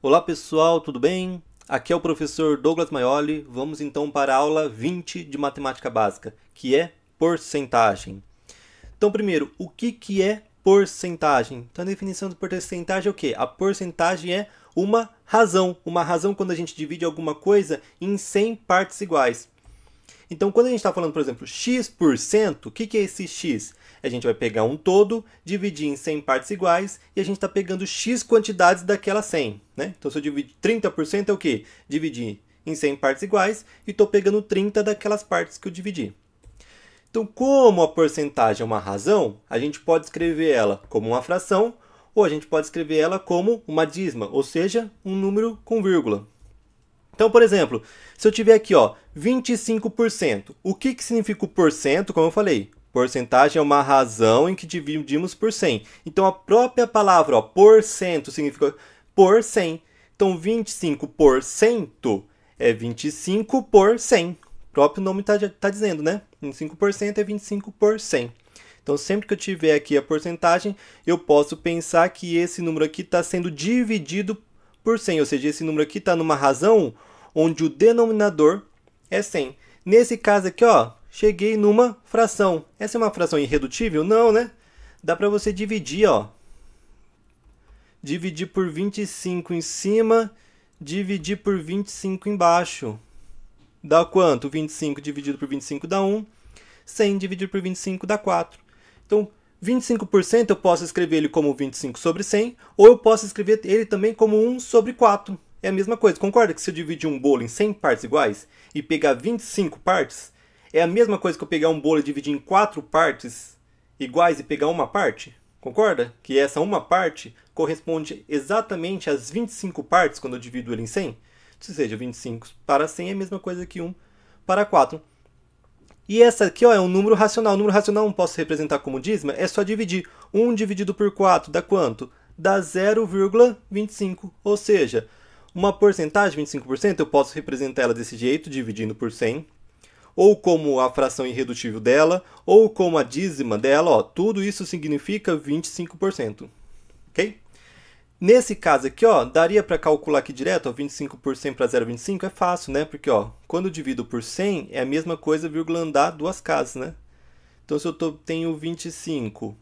Olá pessoal, tudo bem? Aqui é o professor Douglas Maioli. Vamos então para a aula 20 de matemática básica, que é porcentagem. Então, primeiro, o que, que é porcentagem? Então, a definição de porcentagem é o quê? A porcentagem é uma razão. Uma razão quando a gente divide alguma coisa em 100 partes iguais. Então, quando a gente está falando, por exemplo, x%, o que, que é esse x? A gente vai pegar um todo, dividir em 100 partes iguais, e a gente está pegando x quantidades daquela 100. Né? Então, se eu dividir 30% é o quê? Dividir em 100 partes iguais, e estou pegando 30 daquelas partes que eu dividi. Então, como a porcentagem é uma razão, a gente pode escrever ela como uma fração, ou a gente pode escrever ela como uma dízima, ou seja, um número com vírgula. Então, por exemplo, se eu tiver aqui ó, 25%, o que, que significa o porcento? Como eu falei, porcentagem é uma razão em que dividimos por 100. Então, a própria palavra ó, porcento significa por 100. Então, 25% é 25 por 100. O próprio nome está tá dizendo, né? 25% é 25 por 100. Então, sempre que eu tiver aqui a porcentagem, eu posso pensar que esse número aqui está sendo dividido por 100. Ou seja, esse número aqui está numa razão onde o denominador é 100. Nesse caso aqui, ó, cheguei numa fração. Essa é uma fração irredutível? Não, né? Dá para você dividir, ó. Dividir por 25 em cima, dividir por 25 embaixo. Dá quanto? 25 dividido por 25 dá 1. 100 dividido por 25 dá 4. Então, 25% eu posso escrever ele como 25 sobre 100, ou eu posso escrever ele também como 1 sobre 4. É a mesma coisa. Concorda que se eu dividir um bolo em 100 partes iguais e pegar 25 partes, é a mesma coisa que eu pegar um bolo e dividir em 4 partes iguais e pegar uma parte? Concorda? Que essa uma parte corresponde exatamente às 25 partes quando eu divido ele em 100? Ou seja, 25 para 100 é a mesma coisa que 1 para 4. E essa aqui ó, é um número racional. O número racional não posso representar como dízima, é só dividir. 1 dividido por 4 dá quanto? Dá 0,25. Ou seja, uma porcentagem, 25%, eu posso representá-la desse jeito, dividindo por 100, ou como a fração irredutível dela, ou como a dízima dela, ó, tudo isso significa 25%. OK? Nesse caso aqui, ó, daria para calcular aqui direto, ó, 25% para 0,25 é fácil, né? Porque ó, quando divido por 100 é a mesma coisa vírgula andar duas casas, né? Então se eu tô, tenho 25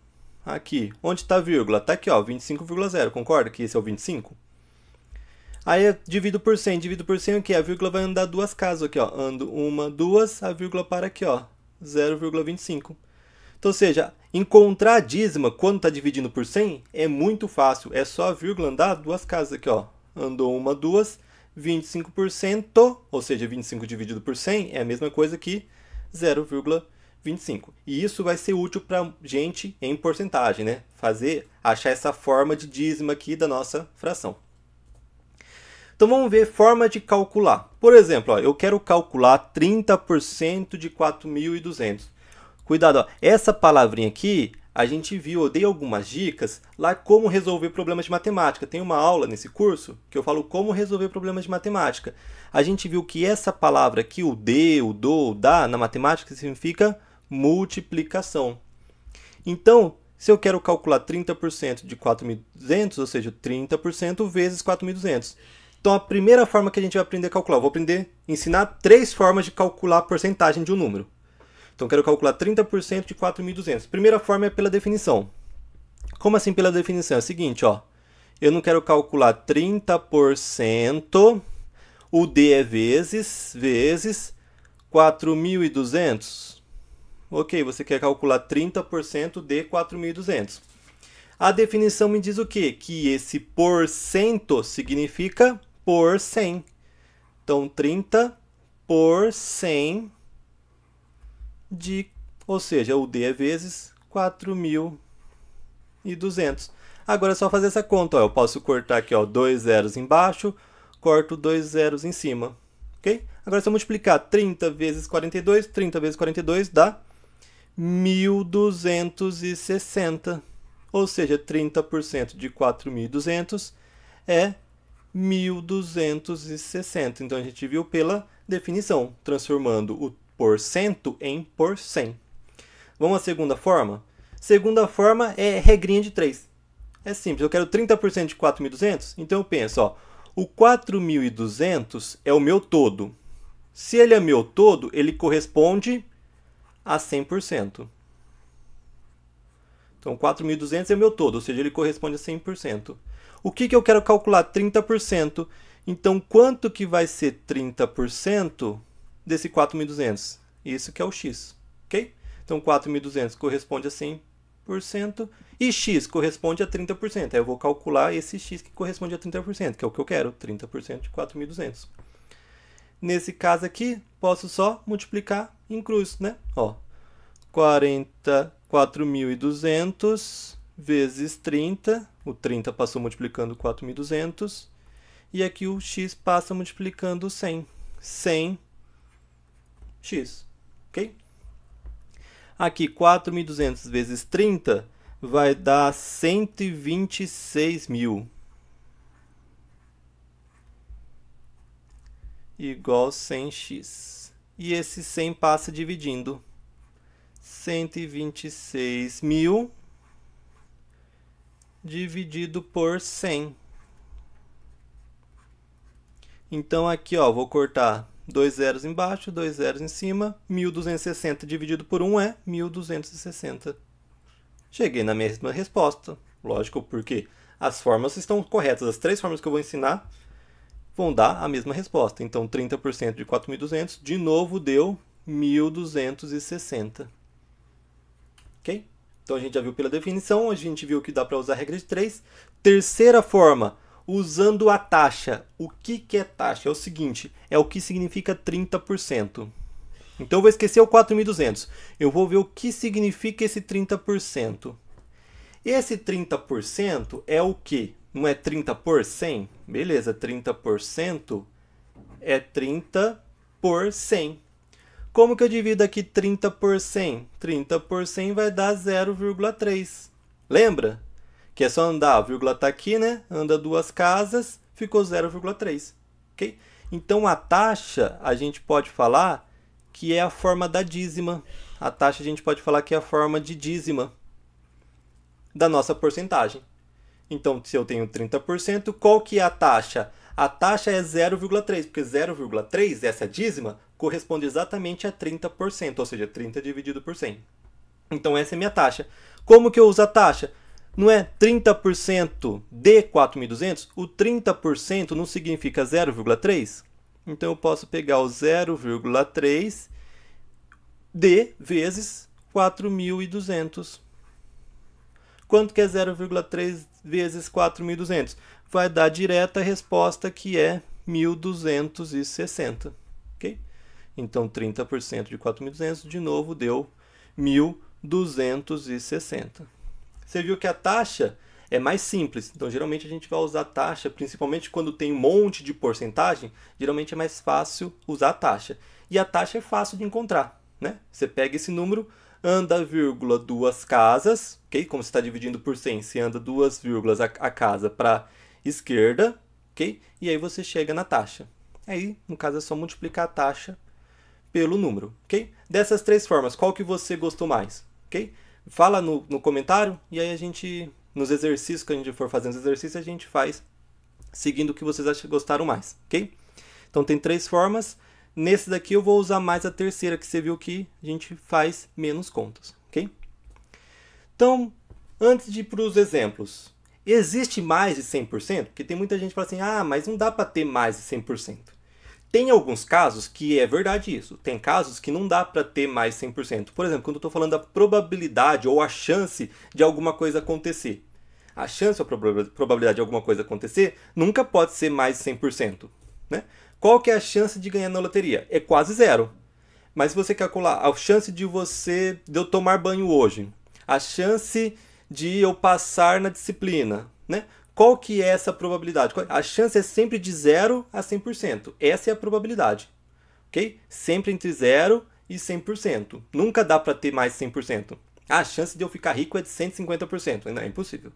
aqui, onde está a vírgula? Está aqui, ó, 25,0, concorda que esse é o 25? Aí eu divido por 100, divido por 100 o que? A vírgula vai andar duas casas aqui, ó. Ando uma, duas, a vírgula para aqui, ó. 0,25. Então, ou seja, encontrar a dízima quando está dividindo por 100 é muito fácil. É só a vírgula andar duas casas aqui, ó. Andou uma, duas, 25%, ou seja, 25 dividido por 100 é a mesma coisa que 0,25. E isso vai ser útil para gente em porcentagem, né? Fazer, achar essa forma de dízima aqui da nossa fração. Então vamos ver forma de calcular. Por exemplo, ó, eu quero calcular 30% de 4.200. Cuidado, ó, essa palavrinha aqui, a gente viu, eu dei algumas dicas lá como resolver problemas de matemática. Tem uma aula nesse curso que eu falo como resolver problemas de matemática. A gente viu que essa palavra aqui, o de, o do, o da, na matemática significa multiplicação. Então, se eu quero calcular 30% de 4.200, ou seja, 30% vezes 4.200, então a primeira forma que a gente vai aprender a calcular, eu vou aprender ensinar três formas de calcular a porcentagem de um número. Então quero calcular 30% de 4.200. Primeira forma é pela definição. Como assim pela definição? É o seguinte, ó. Eu não quero calcular 30%, o D é vezes, vezes 4.200. Ok, você quer calcular 30% de 4.200. A definição me diz o quê? Que esse porcento significa por 100. Então, 30 por 100 de, ou seja, o D é vezes 4.200. Agora é só fazer essa conta. Ó. Eu posso cortar aqui ó, dois zeros embaixo, corto dois zeros em cima. Okay? Agora, é só multiplicar 30 vezes 42, 30 vezes 42 dá 1.260. Ou seja, 30% de 4.200 é 1260. Então a gente viu pela definição, transformando o por cento em por cem. Vamos à segunda forma? Segunda forma é regrinha de 3. É simples, eu quero 30% de 4.200, então eu penso, ó, o 4.200 é o meu todo. Se ele é meu todo, ele corresponde a 100%. Então, 4.200 é o meu todo, ou seja, ele corresponde a 100%. O que, que eu quero calcular? 30%. Então, quanto que vai ser 30% desse 4.200? Isso que é o x, ok? Então, 4.200 corresponde a 100% e x corresponde a 30%. Aí eu vou calcular esse x que corresponde a 30%, que é o que eu quero, 30% de 4.200. Nesse caso aqui, posso só multiplicar em cruz, né? Ó, 40, vezes 30 o 30 passou multiplicando 4.200. E aqui o x passa multiplicando 100. 100 x. Ok? Aqui 4.200 vezes 30 vai dar 126.000. Igual 100x. E esse 100 passa dividindo. 126.000 dividido por 100. Então aqui, ó, vou cortar dois zeros embaixo, dois zeros em cima, 1260 dividido por 1 é 1260. Cheguei na mesma resposta. Lógico, porque as formas estão corretas. As três formas que eu vou ensinar vão dar a mesma resposta. Então, 30% de 4.200, de novo, deu 1.260. Ok? Então a gente já viu pela definição, a gente viu que dá para usar a regra de 3. Terceira forma, usando a taxa. O que, que é taxa? É o seguinte, é o que significa 30%. Então eu vou esquecer o 4.200. Eu vou ver o que significa esse 30%. Esse 30% é o que? Não é 30 por 100? Beleza, 30% é 30 por 100. Como que eu divido aqui 30 por 100? 30 por 100 vai dar 0,3. Lembra? Que é só andar, a vírgula está aqui, né? Anda duas casas, ficou 0,3. Ok? Então, a taxa, a gente pode falar que é a forma da dízima. A taxa, a gente pode falar que é a forma de dízima da nossa porcentagem. Então, se eu tenho 30%, qual que é a taxa? A taxa é 0,3, porque 0,3, essa dízima, corresponde exatamente a 30%, ou seja, 30 dividido por 100. Então essa é a minha taxa. Como que eu uso a taxa? Não é 30% de 4.200? O 30% não significa 0,3? Então eu posso pegar o 0,3 de vezes 4.200. Quanto que é 0,3 vezes 4.200? Vai dar direta a resposta que é 1.260. Então, 30% de 4.200, de novo, deu 1.260. Você viu que a taxa é mais simples. Então, geralmente a gente vai usar taxa, principalmente quando tem um monte de porcentagem, geralmente é mais fácil usar a taxa. E a taxa é fácil de encontrar, né? Você pega esse número, anda vírgula duas casas, ok? Como você está dividindo por 100, você anda duas vírgulas a, a casa para esquerda, ok? E aí você chega na taxa. Aí, no caso, é só multiplicar a taxa pelo número, ok? Dessas três formas, qual que você gostou mais, ok? Fala no, no comentário e aí a gente, nos exercícios que a gente for fazendo os exercícios, a gente faz seguindo o que vocês acham que gostaram mais, ok? Então tem três formas. Nesse daqui eu vou usar mais a terceira, que você viu que a gente faz menos contas, ok? Então, antes de ir para os exemplos, existe mais de 100%? Porque tem muita gente que fala assim, ah, mas não dá para ter mais de 100%. Tem alguns casos que é verdade isso. Tem casos que não dá para ter mais 100%. Por exemplo, quando eu estou falando da probabilidade ou a chance de alguma coisa acontecer. A chance ou a probabilidade de alguma coisa acontecer nunca pode ser mais 100%. Né? Qual que é a chance de ganhar na loteria? É quase zero. Mas se você calcular a chance de você de eu tomar banho hoje, a chance de eu passar na disciplina, né? Qual que é essa probabilidade? A chance é sempre de 0 a 100%. Essa é a probabilidade. OK? Sempre entre 0 e 100%. Nunca dá para ter mais 100%. a chance de eu ficar rico é de 150%. Não, é impossível.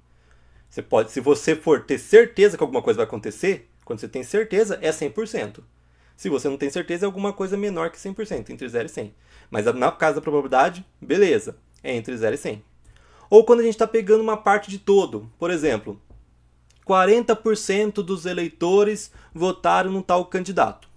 Você pode, se você for ter certeza que alguma coisa vai acontecer, quando você tem certeza, é 100%. Se você não tem certeza, é alguma coisa menor que 100%, entre 0 e 100. Mas na casa da probabilidade, beleza, é entre 0 e 100. Ou quando a gente está pegando uma parte de todo. Por exemplo, 40% dos eleitores votaram no tal candidato.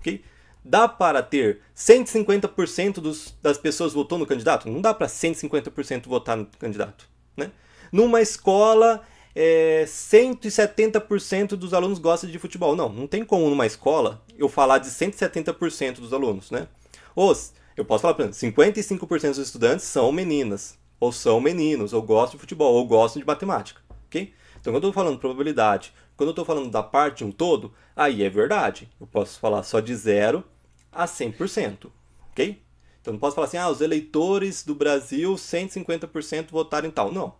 Okay? Dá para ter 150% dos, das pessoas votou no candidato? Não dá para 150% votar no candidato. Né? Numa escola, é, 170% dos alunos gostam de futebol. Não, não tem como numa escola eu falar de 170% dos alunos. Né? Ou, eu posso falar, por exemplo, 55% dos estudantes são meninas, ou são meninos, ou gostam de futebol, ou gostam de matemática. Okay? Então, quando eu estou falando probabilidade, quando eu estou falando da parte de um todo, aí é verdade. Eu posso falar só de 0 a 100%, ok? Então, não posso falar assim, ah, os eleitores do Brasil, 150% votaram em tal. Não,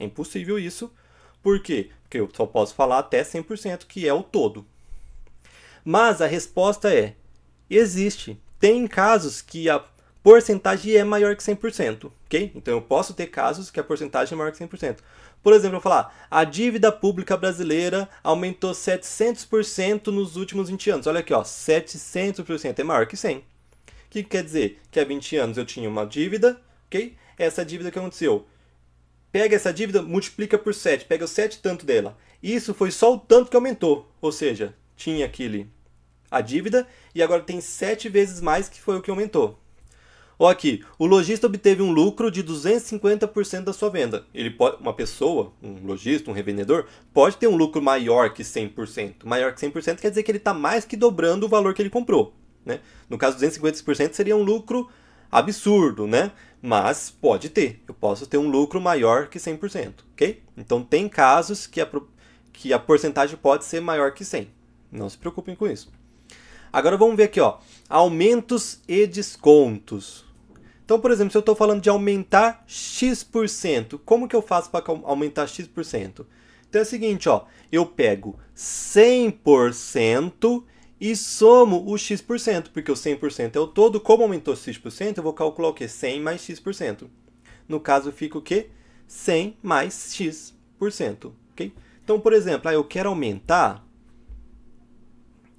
é impossível isso. Por quê? Porque eu só posso falar até 100%, que é o todo. Mas a resposta é, existe. Tem casos que a porcentagem é maior que 100%, ok? Então eu posso ter casos que a porcentagem é maior que 100%. Por exemplo, eu vou falar, a dívida pública brasileira aumentou 700% nos últimos 20 anos. Olha aqui, ó, 700% é maior que 100. O que, quer dizer? Que há 20 anos eu tinha uma dívida, ok? Essa dívida que aconteceu, pega essa dívida, multiplica por 7, pega o 7 tanto dela. Isso foi só o tanto que aumentou, ou seja, tinha aquele a dívida e agora tem 7 vezes mais que foi o que aumentou. Ou aqui, o lojista obteve um lucro de 250% da sua venda. Ele pode, uma pessoa, um lojista, um revendedor, pode ter um lucro maior que 100%. Maior que 100% quer dizer que ele está mais que dobrando o valor que ele comprou. Né? No caso, 250% seria um lucro absurdo, né? Mas pode ter. Eu posso ter um lucro maior que 100%, ok? Então tem casos que a, que a porcentagem pode ser maior que 100. Não se preocupem com isso. Agora vamos ver aqui, ó, aumentos e descontos. Então, por exemplo, se eu estou falando de aumentar X%, como que eu faço para aumentar X%? Então é o seguinte, ó, eu pego 100% e somo o X%, porque o 100% é o todo. Como aumentou X%, eu vou calcular o quê? 100 mais X%. No caso, fica o quê? 100 mais X%, ok? Então, por exemplo, aí eu quero aumentar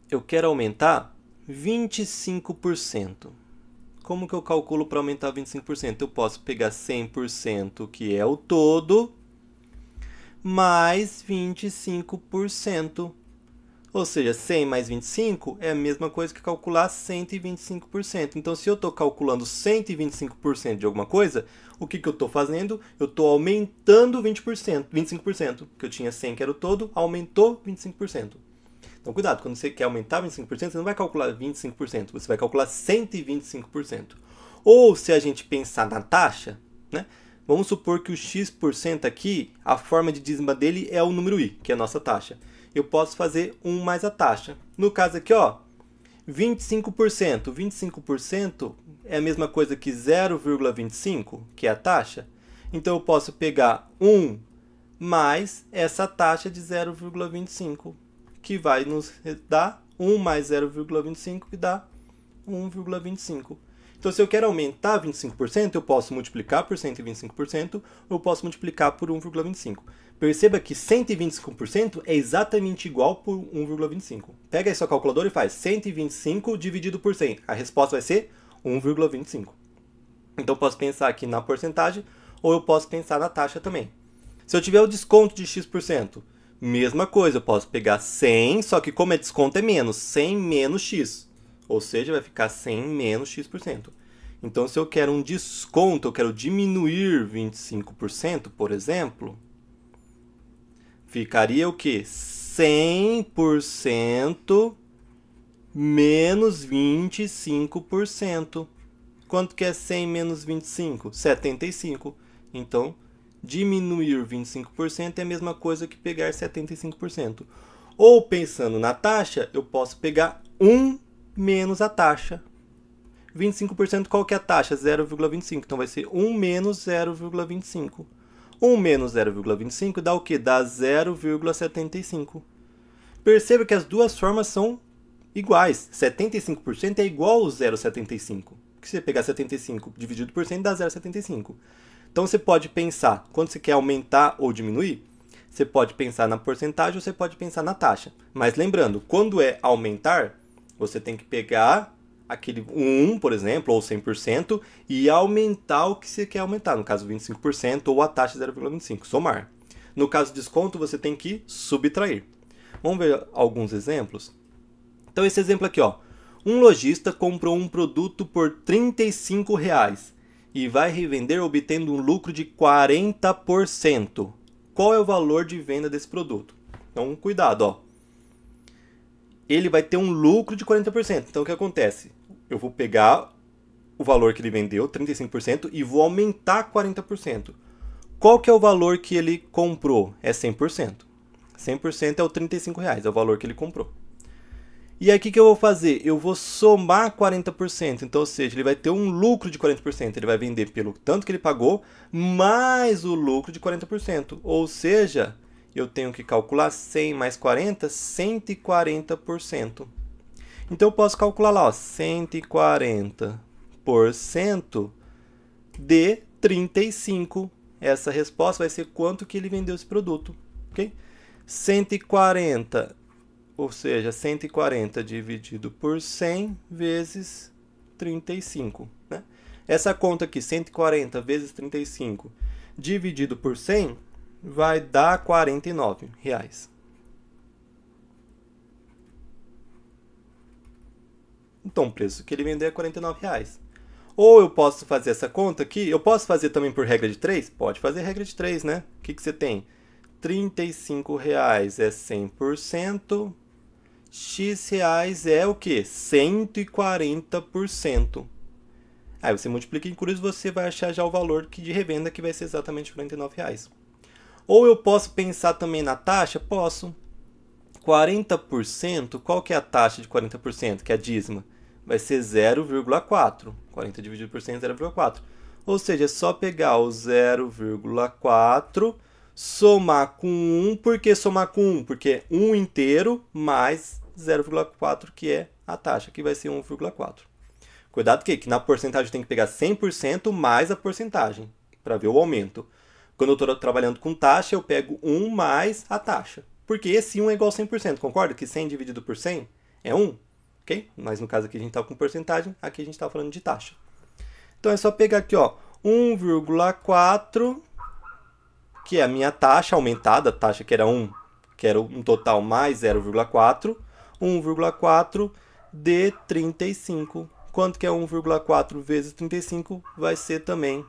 eu quero aumentar 25%. Como que eu calculo para aumentar 25%? Eu posso pegar 100%, que é o todo, mais 25%. Ou seja, 100 mais 25 é a mesma coisa que calcular 125%. Então, se eu estou calculando 125% de alguma coisa, o que, que eu estou fazendo? Eu estou aumentando 20%, 25%, que eu tinha 100 que era o todo, aumentou 25%. Então cuidado, quando você quer aumentar 25%, você não vai calcular 25%, você vai calcular 125%. Ou se a gente pensar na taxa, né? Vamos supor que o x% aqui, a forma de dízima dele é o número i, que é a nossa taxa. Eu posso fazer 1 mais a taxa. No caso aqui, ó, 25%. 25% é a mesma coisa que 0,25, que é a taxa. Então eu posso pegar 1 mais essa taxa de 0,25 que vai nos dar 1 mais 0,25, que dá 1,25. Então, se eu quero aumentar 25%, eu posso multiplicar por 125% ou posso multiplicar por 1,25. Perceba que 125% é exatamente igual por 1,25. Pega aí sua calculadora e faz 125 dividido por 100. A resposta vai ser 1,25. Então, posso pensar aqui na porcentagem ou eu posso pensar na taxa também. Se eu tiver o desconto de x%, Mesma coisa, eu posso pegar 100, só que como é desconto é menos, 100 menos x. Ou seja, vai ficar 100 menos x%. Então, se eu quero um desconto, eu quero diminuir 25%, por exemplo, ficaria o quê? 100% menos 25%. Quanto que é 100 menos 25? 75. Então, diminuir 25% é a mesma coisa que pegar 75%. Ou pensando na taxa, eu posso pegar 1 menos a taxa. 25% qual que é a taxa? 0,25. Então vai ser 1 menos 0,25. 1 menos 0,25 dá o que? Dá 0,75. Perceba que as duas formas são iguais. 75% é igual ao 0,75. Se você pegar 75 dividido por cento, dá 0,75. Então você pode pensar, quando você quer aumentar ou diminuir, você pode pensar na porcentagem ou você pode pensar na taxa. Mas lembrando, quando é aumentar, você tem que pegar aquele 1, por exemplo, ou 100% e aumentar o que você quer aumentar, no caso 25% ou a taxa 0,25, somar. No caso desconto, você tem que subtrair. Vamos ver alguns exemplos? Então esse exemplo aqui, ó. Um lojista comprou um produto por R$ reais e vai revender obtendo um lucro de 40%. Qual é o valor de venda desse produto? Então, cuidado, ó. Ele vai ter um lucro de 40%. Então, o que acontece? Eu vou pegar o valor que ele vendeu, 35%, e vou aumentar 40%. Qual que é o valor que ele comprou? É 100%. 100% é o 35 reais, é o valor que ele comprou. E aí o que, que eu vou fazer? Eu vou somar 40%. Então, ou seja, ele vai ter um lucro de 40%. Ele vai vender pelo tanto que ele pagou, mais o lucro de 40%. Ou seja, eu tenho que calcular 100 mais 40, 140%. Então, eu posso calcular lá, ó, 140% de 35. Essa resposta vai ser quanto que ele vendeu esse produto, ok? 140 ou seja, 140 dividido por 100 vezes 35. Né? Essa conta aqui, 140 vezes 35, dividido por 100, vai dar 49 reais. Então, o preço que ele vendeu é 49 reais. Ou eu posso fazer essa conta aqui, eu posso fazer também por regra de 3? Pode fazer regra de 3, né? O que, que você tem? R$ 35 reais é 100%, X reais é o que? 140%. Aí você multiplica em cruz, você vai achar já o valor que de revenda que vai ser exatamente R$ reais. Ou eu posso pensar também na taxa? Posso. 40%, qual que é a taxa de 40%, que é a dízima? Vai ser 0,4. 40 dividido por 100 é 0,4. Ou seja, é só pegar o 0,4, somar com 1. Por que somar com 1? Porque 1 inteiro mais 0,4 que é a taxa, que vai ser 1,4. Cuidado que, que na porcentagem tem que pegar 100% mais a porcentagem para ver o aumento. Quando eu estou trabalhando com taxa, eu pego 1 mais a taxa. Porque esse 1 é igual a 100%, concorda? Que 100 dividido por 100 é 1, ok? Mas no caso aqui a gente está com porcentagem, aqui a gente está falando de taxa. Então é só pegar aqui, ó, 1,4, que é a minha taxa aumentada, a taxa que era 1, que era um total mais 0,4, 1,4 de 35. Quanto que é 1,4 vezes 35? Vai ser também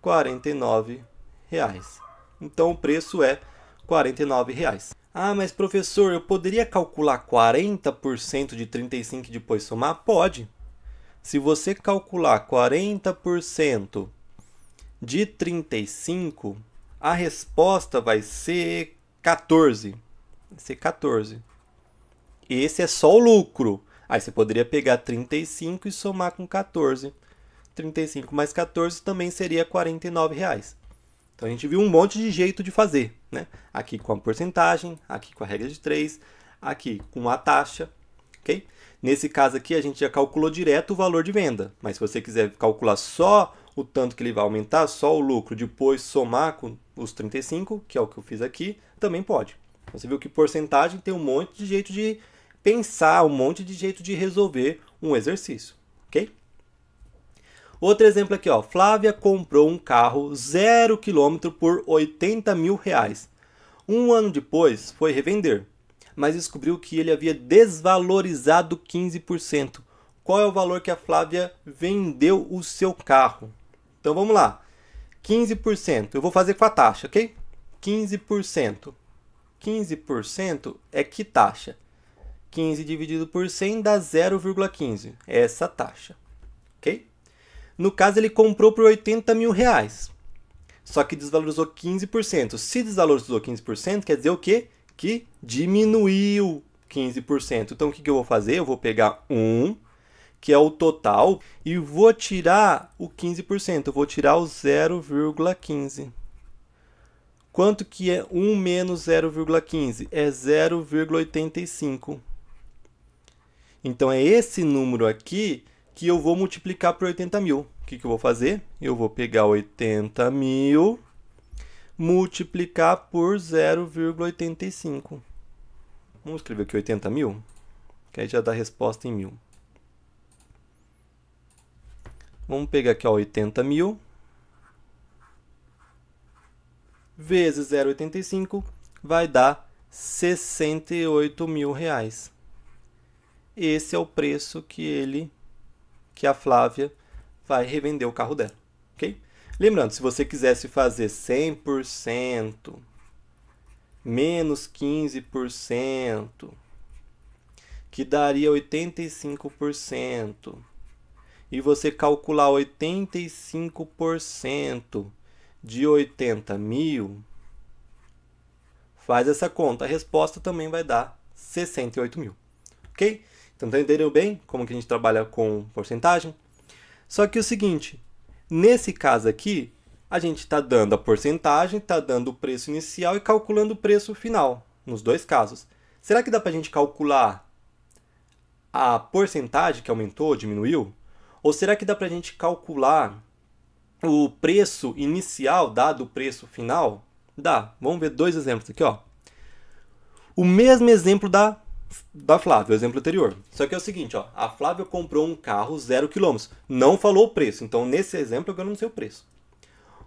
49 reais. Então o preço é 49 reais. Ah, mas professor, eu poderia calcular 40% de 35 e depois somar? Pode. Se você calcular 40% de 35, a resposta vai ser 14. Vai ser 14. Esse é só o lucro. Aí você poderia pegar 35 e somar com 14. 35 mais 14 também seria 49 reais. Então a gente viu um monte de jeito de fazer, né? Aqui com a porcentagem, aqui com a regra de 3, aqui com a taxa, ok? Nesse caso aqui a gente já calculou direto o valor de venda, mas se você quiser calcular só o tanto que ele vai aumentar, só o lucro, depois somar com os 35, que é o que eu fiz aqui, também pode. Você viu que porcentagem tem um monte de jeito de pensar um monte de jeito de resolver um exercício, ok? Outro exemplo aqui, ó. Flávia comprou um carro zero quilômetro por 80 mil reais. Um ano depois, foi revender, mas descobriu que ele havia desvalorizado 15%. Qual é o valor que a Flávia vendeu o seu carro? Então vamos lá. 15%. Eu vou fazer com a taxa, ok? 15%. 15% é que taxa? 15 dividido por 100 dá 0,15, é essa taxa. Ok? No caso, ele comprou por 80 mil reais. Só que desvalorizou 15%. Se desvalorizou 15%, quer dizer o quê? Que diminuiu 15%. Então, o que eu vou fazer? Eu vou pegar 1, que é o total, e vou tirar o 15%. Eu vou tirar o 0,15. Quanto que é 1 menos 0,15? É 0,85. Então é esse número aqui que eu vou multiplicar por 80 mil. O que, que eu vou fazer? Eu vou pegar 80 mil, multiplicar por 0,85. Vamos escrever aqui 80 mil, que aí já dá a resposta em mil. Vamos pegar aqui ó, 80 mil, vezes 0,85 vai dar 68 mil reais esse é o preço que ele, que a Flávia vai revender o carro dela, ok? Lembrando, se você quisesse fazer 100%, menos 15%, que daria 85%, e você calcular 85% de 80 mil, faz essa conta. A resposta também vai dar 68 mil, ok? Tentou tá entender bem como que a gente trabalha com porcentagem? Só que o seguinte, nesse caso aqui, a gente está dando a porcentagem, está dando o preço inicial e calculando o preço final, nos dois casos. Será que dá para a gente calcular a porcentagem que aumentou, diminuiu? Ou será que dá para a gente calcular o preço inicial dado o preço final? Dá. Vamos ver dois exemplos aqui. Ó. O mesmo exemplo da da Flávia, o exemplo anterior. Só que é o seguinte, ó, a Flávia comprou um carro zero quilômetros, não falou o preço, então nesse exemplo eu não sei o preço.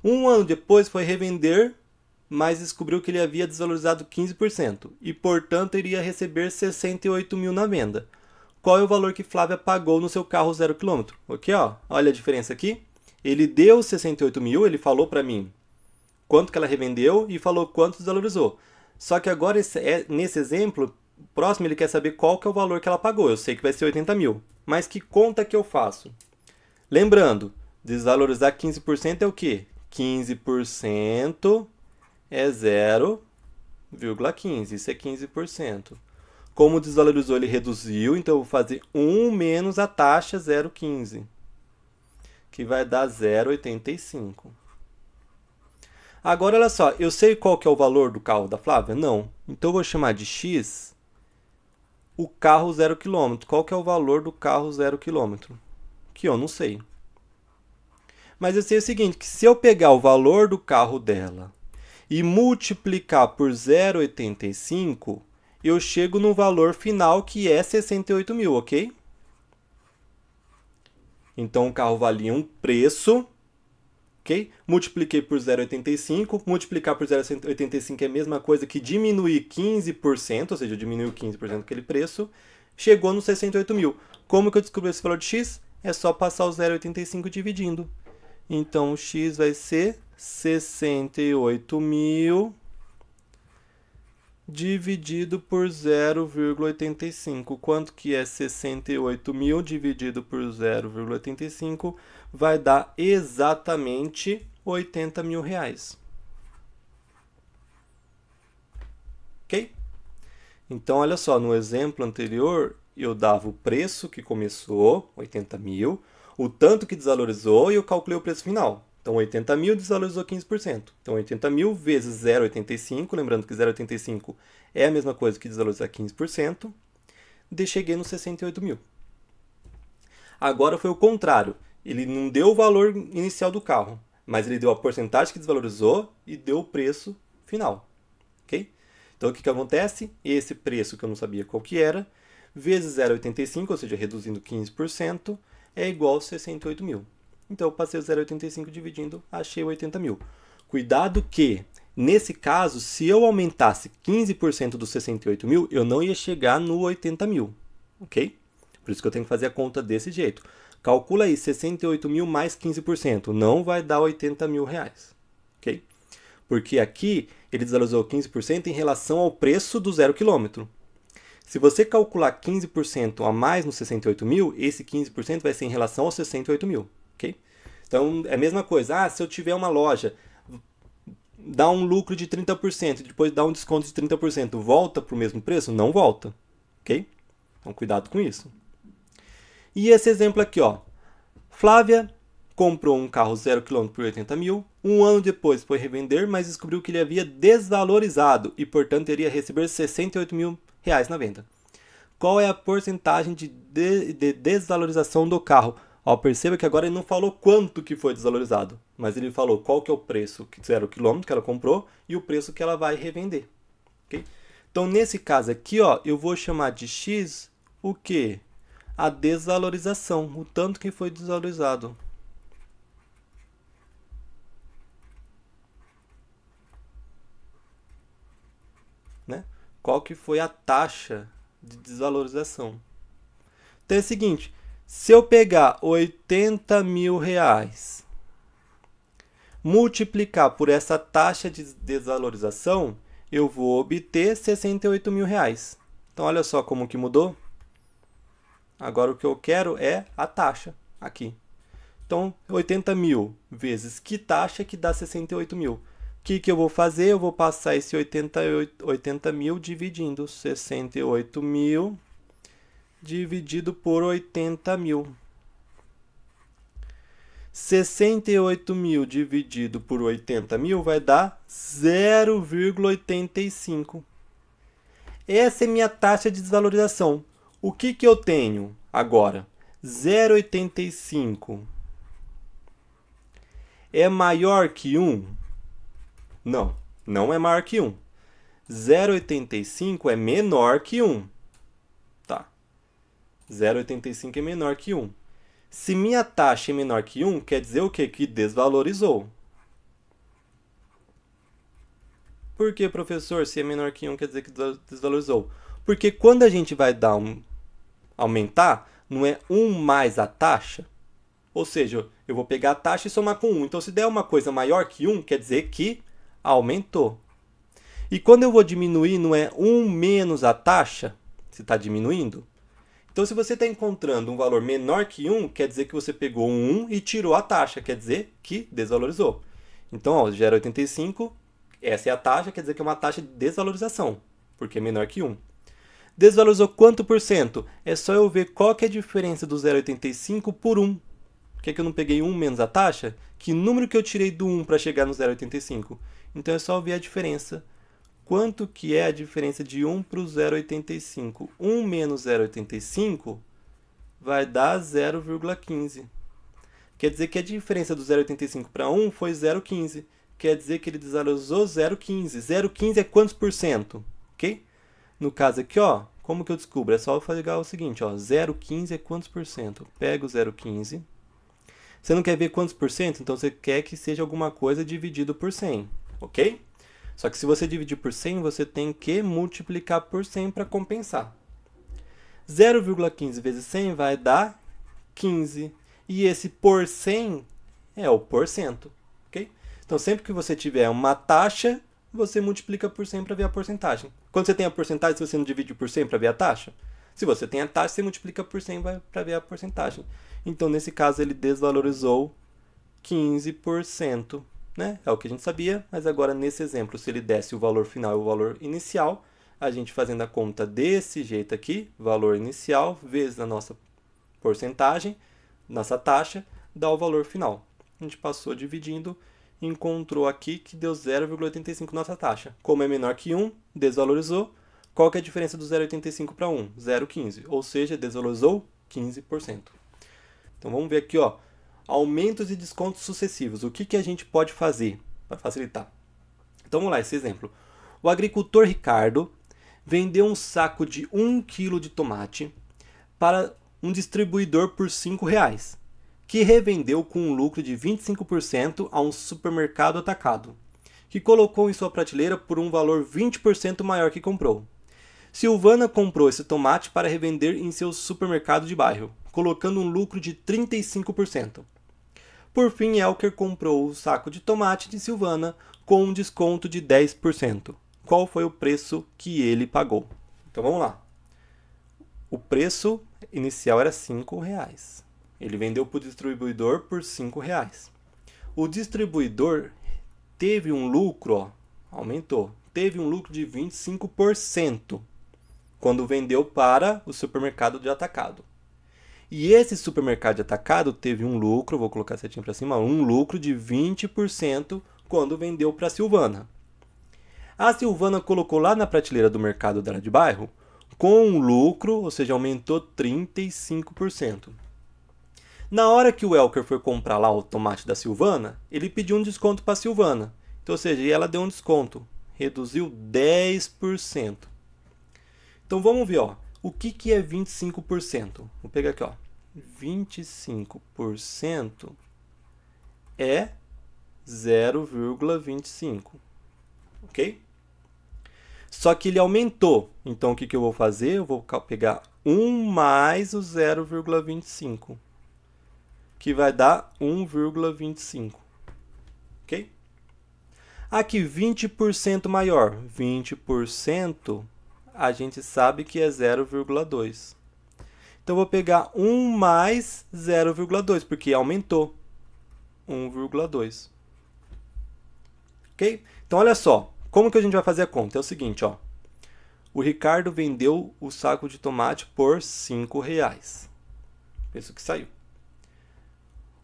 Um ano depois foi revender, mas descobriu que ele havia desvalorizado 15% e, portanto, iria receber 68 mil na venda. Qual é o valor que Flávia pagou no seu carro zero quilômetro? Aqui, ó, olha a diferença aqui. Ele deu 68 mil, ele falou para mim quanto que ela revendeu e falou quanto desvalorizou. Só que agora, é, nesse exemplo, o próximo ele quer saber qual que é o valor que ela pagou. Eu sei que vai ser 80 mil. Mas que conta que eu faço? Lembrando, desvalorizar 15% é o quê? 15% é 0,15. Isso é 15%. Como desvalorizou, ele reduziu, então eu vou fazer 1 menos a taxa 0,15, que vai dar 0,85. Agora, olha só, eu sei qual que é o valor do carro da Flávia? Não. Então, eu vou chamar de x o carro zero quilômetro. Qual que é o valor do carro zero quilômetro? Que eu não sei. Mas eu assim, sei é o seguinte, que se eu pegar o valor do carro dela e multiplicar por 0,85, eu chego no valor final que é 68 mil, ok? Então o carro valia um preço ok? Multipliquei por 0,85. Multiplicar por 0,85 é a mesma coisa que diminuir 15%, ou seja, diminuiu 15% aquele preço. Chegou nos 68 mil. Como que eu descobri esse valor de x? É só passar o 0,85 dividindo. Então, o x vai ser 68 mil dividido por 0,85. Quanto que é 68 mil dividido por 0,85? vai dar exatamente 80 mil reais. Ok? Então, olha só, no exemplo anterior, eu dava o preço que começou, 80 mil, o tanto que desvalorizou e eu calculei o preço final. Então, 80 mil desvalorizou 15%. Então, 80 mil vezes 0,85, lembrando que 0,85 é a mesma coisa que desvalorizar 15%, de cheguei nos 68 mil. Agora foi o contrário. Ele não deu o valor inicial do carro, mas ele deu a porcentagem que desvalorizou e deu o preço final. Ok? Então o que, que acontece? Esse preço que eu não sabia qual que era, vezes 0,85, ou seja, reduzindo 15%, é igual a 68 mil. Então eu passei o 0,85 dividindo, achei 80 mil. Cuidado que, nesse caso, se eu aumentasse 15% dos 68 mil, eu não ia chegar no 80 mil. Ok? Por isso que eu tenho que fazer a conta desse jeito. Calcula aí, 68 mil mais 15%. Não vai dar 80 mil reais. Ok? Porque aqui ele desvalorizou 15% em relação ao preço do zero quilômetro. Se você calcular 15% a mais nos 68 mil, esse 15% vai ser em relação aos 68 mil. ok? Então é a mesma coisa. Ah, se eu tiver uma loja, dá um lucro de 30%, depois dá um desconto de 30%, volta para o mesmo preço? Não volta. Ok? Então cuidado com isso. E esse exemplo aqui, ó. Flávia comprou um carro 0 km por 80 mil, um ano depois foi revender, mas descobriu que ele havia desvalorizado e, portanto, iria receber 68 mil reais na venda. Qual é a porcentagem de, de, de desvalorização do carro? Ó, perceba que agora ele não falou quanto que foi desvalorizado, mas ele falou qual que é o preço que zero quilômetro que ela comprou e o preço que ela vai revender. Okay? Então, nesse caso aqui, ó, eu vou chamar de x o quê? a desvalorização, o tanto que foi desvalorizado. Né? Qual que foi a taxa de desvalorização? Então é o seguinte, se eu pegar 80 mil reais, multiplicar por essa taxa de desvalorização, eu vou obter 68 mil reais. Então olha só como que mudou. Agora o que eu quero é a taxa aqui. Então, 80 mil vezes que taxa que dá 68 mil. O que, que eu vou fazer? Eu vou passar esse 88, 80 mil dividindo 68 mil dividido por 80 mil. 68 mil dividido por 80 mil vai dar 0,85. Essa é minha taxa de desvalorização. O que, que eu tenho agora? 0,85 é maior que 1? Não, não é maior que 1. 0,85 é menor que 1. Tá. 0,85 é menor que 1. Se minha taxa é menor que 1, quer dizer o quê? Que desvalorizou. Por que, professor, se é menor que 1, quer dizer que desvalorizou? Porque quando a gente vai dar um, aumentar, não é 1 mais a taxa? Ou seja, eu vou pegar a taxa e somar com 1. Então, se der uma coisa maior que 1, quer dizer que aumentou. E quando eu vou diminuir, não é 1 menos a taxa? Se está diminuindo? Então, se você está encontrando um valor menor que 1, quer dizer que você pegou um 1 e tirou a taxa, quer dizer que desvalorizou. Então, ó, gera 85, essa é a taxa, quer dizer que é uma taxa de desvalorização, porque é menor que 1. Desvalorizou quanto por cento? É só eu ver qual que é a diferença do 0,85 por 1. Por é que, eu não peguei 1 menos a taxa? Que número que eu tirei do 1 para chegar no 0,85? Então é só ver a diferença. Quanto que é a diferença de 1 para o 0,85? 1 menos 0,85 vai dar 0,15. Quer dizer que a diferença do 0,85 para 1 foi 0,15. Quer dizer que ele desvalorizou 0,15. 0,15 é quantos por cento? Ok? No caso aqui, ó, como que eu descubro? É só eu pegar o seguinte, ó, 0,15 é quantos por cento? Pego 0,15. Você não quer ver quantos por cento? Então você quer que seja alguma coisa dividido por 100, ok? Só que se você dividir por 100, você tem que multiplicar por 100 para compensar. 0,15 vezes 100 vai dar 15. E esse por 100 é o porcento, ok? Então sempre que você tiver uma taxa você multiplica por 100 para ver a porcentagem. Quando você tem a porcentagem, você não divide por 100 para ver a taxa? Se você tem a taxa, você multiplica por 100 para ver a porcentagem. Então, nesse caso, ele desvalorizou 15%. Né? É o que a gente sabia, mas agora nesse exemplo, se ele desse o valor final e o valor inicial, a gente fazendo a conta desse jeito aqui, valor inicial vezes a nossa porcentagem, nossa taxa, dá o valor final. A gente passou dividindo encontrou aqui que deu 0,85 nossa taxa. Como é menor que 1, desvalorizou. Qual que é a diferença do 0,85 para 1? 0,15, ou seja, desvalorizou 15%. Então vamos ver aqui, ó, aumentos e descontos sucessivos. O que, que a gente pode fazer para facilitar? Então vamos lá, esse exemplo. O agricultor Ricardo vendeu um saco de 1 kg de tomate para um distribuidor por R$ 5,00 que revendeu com um lucro de 25% a um supermercado atacado, que colocou em sua prateleira por um valor 20% maior que comprou. Silvana comprou esse tomate para revender em seu supermercado de bairro, colocando um lucro de 35%. Por fim, Elker comprou o saco de tomate de Silvana com um desconto de 10%. Qual foi o preço que ele pagou? Então vamos lá. O preço inicial era R$ reais. Ele vendeu para o distribuidor por cinco reais. O distribuidor teve um lucro, ó, aumentou, teve um lucro de 25% quando vendeu para o supermercado de atacado. E esse supermercado de atacado teve um lucro, vou colocar a setinha para cima, um lucro de 20% quando vendeu para a Silvana. A Silvana colocou lá na prateleira do mercado dela de bairro com um lucro, ou seja, aumentou 35%. Na hora que o Elker foi comprar lá o tomate da Silvana, ele pediu um desconto para a Silvana. Então, ou seja, ela deu um desconto, reduziu 10%. Então vamos ver, ó, o que, que é 25%? Vou pegar aqui, ó. 25% é 0,25. OK? Só que ele aumentou. Então o que, que eu vou fazer? Eu vou pegar 1 mais o 0,25 que vai dar 1,25. Ok? Aqui, 20% maior. 20% a gente sabe que é 0,2. Então, vou pegar 1 mais 0,2, porque aumentou. 1,2. Ok? Então, olha só. Como que a gente vai fazer a conta? É o seguinte, ó. O Ricardo vendeu o saco de tomate por R$ reais. Penso que saiu.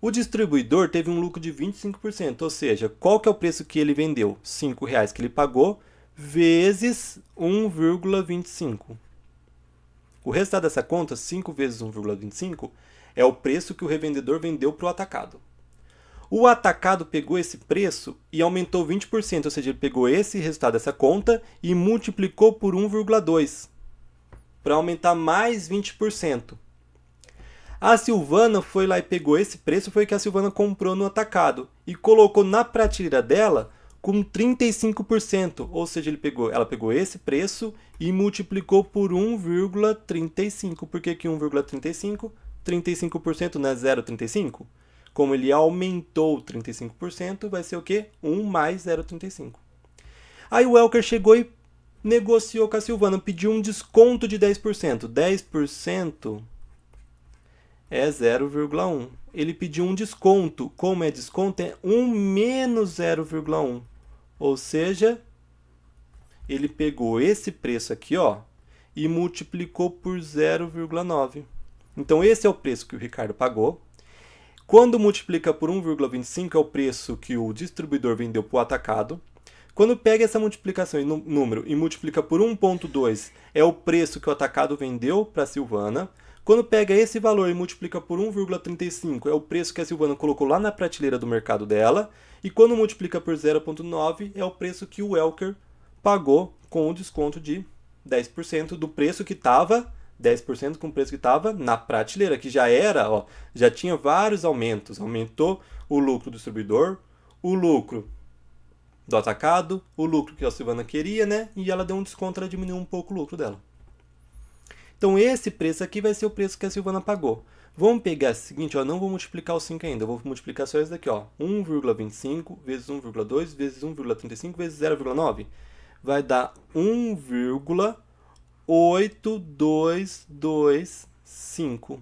O distribuidor teve um lucro de 25%, ou seja, qual que é o preço que ele vendeu? R$ reais que ele pagou vezes 1,25. O resultado dessa conta, 5 vezes 1,25, é o preço que o revendedor vendeu para o atacado. O atacado pegou esse preço e aumentou 20%, ou seja, ele pegou esse resultado dessa conta e multiplicou por 1,2 para aumentar mais 20%. A Silvana foi lá e pegou esse preço, foi o que a Silvana comprou no atacado e colocou na prateleira dela com 35%, ou seja, ele pegou, ela pegou esse preço e multiplicou por 1,35. Por que, que 1,35? 35% não é 0,35? Como ele aumentou 35%, vai ser o quê? 1 mais 0,35. Aí o Elker chegou e negociou com a Silvana, pediu um desconto de 10%. 10% é 0,1. Ele pediu um desconto. Como é desconto? É 1 menos 0,1. Ou seja, ele pegou esse preço aqui ó, e multiplicou por 0,9. Então esse é o preço que o Ricardo pagou. Quando multiplica por 1,25 é o preço que o distribuidor vendeu para o atacado. Quando pega essa multiplicação e número e multiplica por 1,2 é o preço que o atacado vendeu para a Silvana. Quando pega esse valor e multiplica por 1,35, é o preço que a Silvana colocou lá na prateleira do mercado dela, e quando multiplica por 0,9, é o preço que o Elker pagou com um desconto de 10% do preço que estava 10% com o preço que estava na prateleira, que já era, ó, já tinha vários aumentos. Aumentou o lucro do distribuidor, o lucro do atacado, o lucro que a Silvana queria, né? E ela deu um desconto, ela diminuiu um pouco o lucro dela. Então esse preço aqui vai ser o preço que a Silvana pagou. Vamos pegar o seguinte, ó, não vou multiplicar o 5 ainda, vou multiplicar só isso daqui, ó. 1,25 vezes 1,2 vezes 1,35 vezes 0,9 vai dar 1,8225.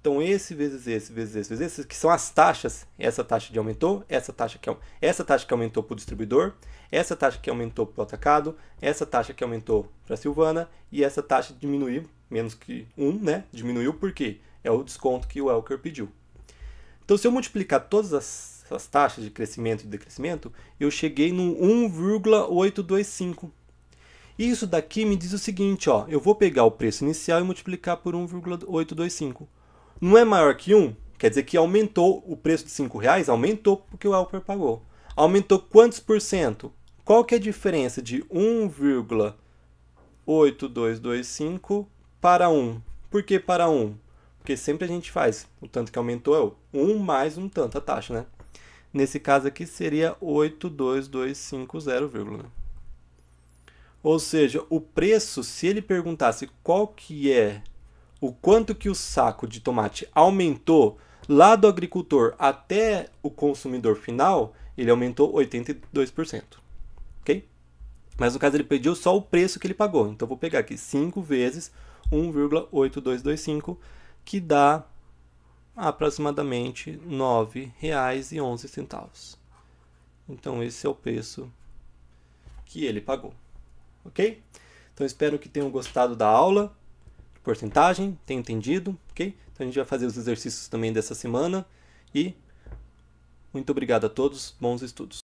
Então esse vezes esse vezes esse vezes esse, que são as taxas, essa taxa que aumentou, essa taxa que é essa taxa que aumentou para o distribuidor, essa taxa que aumentou para o atacado, essa taxa que aumentou para a Silvana e essa taxa diminuiu, menos que 1, né? Diminuiu porque é o desconto que o Elker pediu. Então, se eu multiplicar todas as, as taxas de crescimento e decrescimento, eu cheguei no 1,825. Isso daqui me diz o seguinte, ó, eu vou pegar o preço inicial e multiplicar por 1,825. Não é maior que 1? Quer dizer que aumentou o preço de R$ reais? Aumentou porque o Elker pagou. Aumentou quantos por cento? Qual que é a diferença de 1,8225 para 1? Por que para 1? Porque sempre a gente faz o tanto que aumentou é 1 mais um tanto a taxa, né? Nesse caso aqui seria 82250, né? Ou seja, o preço, se ele perguntasse qual que é o quanto que o saco de tomate aumentou lá do agricultor até o consumidor final, ele aumentou 82% ok? Mas no caso ele pediu só o preço que ele pagou. Então eu vou pegar aqui 5 vezes 1,8225, que dá aproximadamente R$ 9,11. Então esse é o preço que ele pagou. OK? Então espero que tenham gostado da aula, porcentagem, tenham entendido, OK? Então a gente vai fazer os exercícios também dessa semana e muito obrigado a todos, bons estudos.